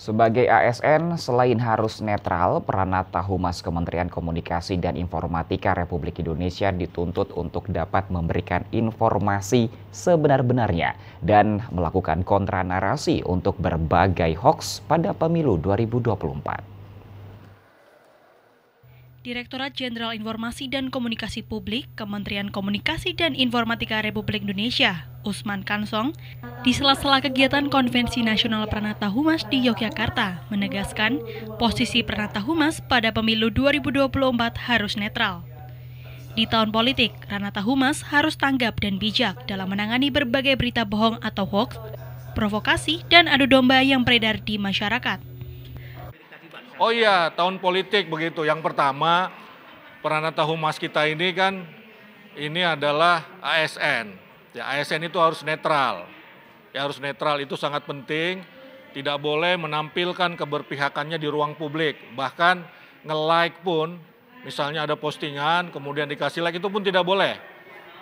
Sebagai ASN, selain harus netral, Pranata Humas Kementerian Komunikasi dan Informatika Republik Indonesia dituntut untuk dapat memberikan informasi sebenar-benarnya dan melakukan kontra narasi untuk berbagai hoaks pada pemilu 2024. Direktorat Jenderal Informasi dan Komunikasi Publik Kementerian Komunikasi dan Informatika Republik Indonesia, Usman Kansong, di sela-sela kegiatan Konvensi Nasional Pranata Humas di Yogyakarta, menegaskan posisi Pranata Humas pada pemilu 2024 harus netral. Di tahun politik, Pranata Humas harus tanggap dan bijak dalam menangani berbagai berita bohong atau hoax, provokasi, dan adu domba yang beredar di masyarakat. Oh iya, tahun politik begitu. Yang pertama, Peranata Humas kita ini kan ini adalah ASN. Ya, ASN itu harus netral. Ya, harus netral itu sangat penting. Tidak boleh menampilkan keberpihakannya di ruang publik. Bahkan nge-like pun, misalnya ada postingan, kemudian dikasih like itu pun tidak boleh.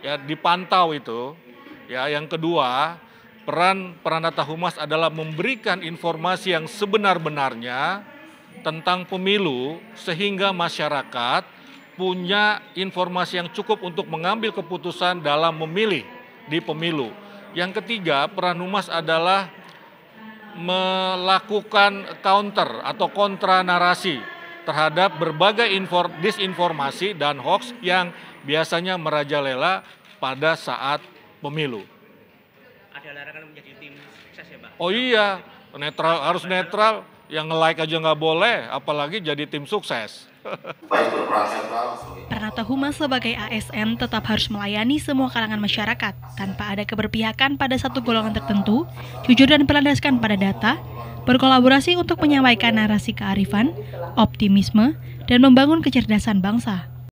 Ya, dipantau itu. Ya, yang kedua, peran Peranata Humas adalah memberikan informasi yang sebenar-benarnya tentang pemilu sehingga masyarakat punya informasi yang cukup untuk mengambil keputusan dalam memilih di pemilu. Yang ketiga, peran humas adalah melakukan counter atau kontra narasi terhadap berbagai disinformasi dan hoax yang biasanya merajalela pada saat pemilu. Ada larangan menjadi tim sukses ya, Pak? Oh iya, netral harus netral yang nge-like aja nggak boleh, apalagi jadi tim sukses. Pernata mas sebagai ASN tetap harus melayani semua kalangan masyarakat tanpa ada keberpihakan pada satu golongan tertentu, jujur dan berlandaskan pada data, berkolaborasi untuk menyampaikan narasi kearifan, optimisme, dan membangun kecerdasan bangsa.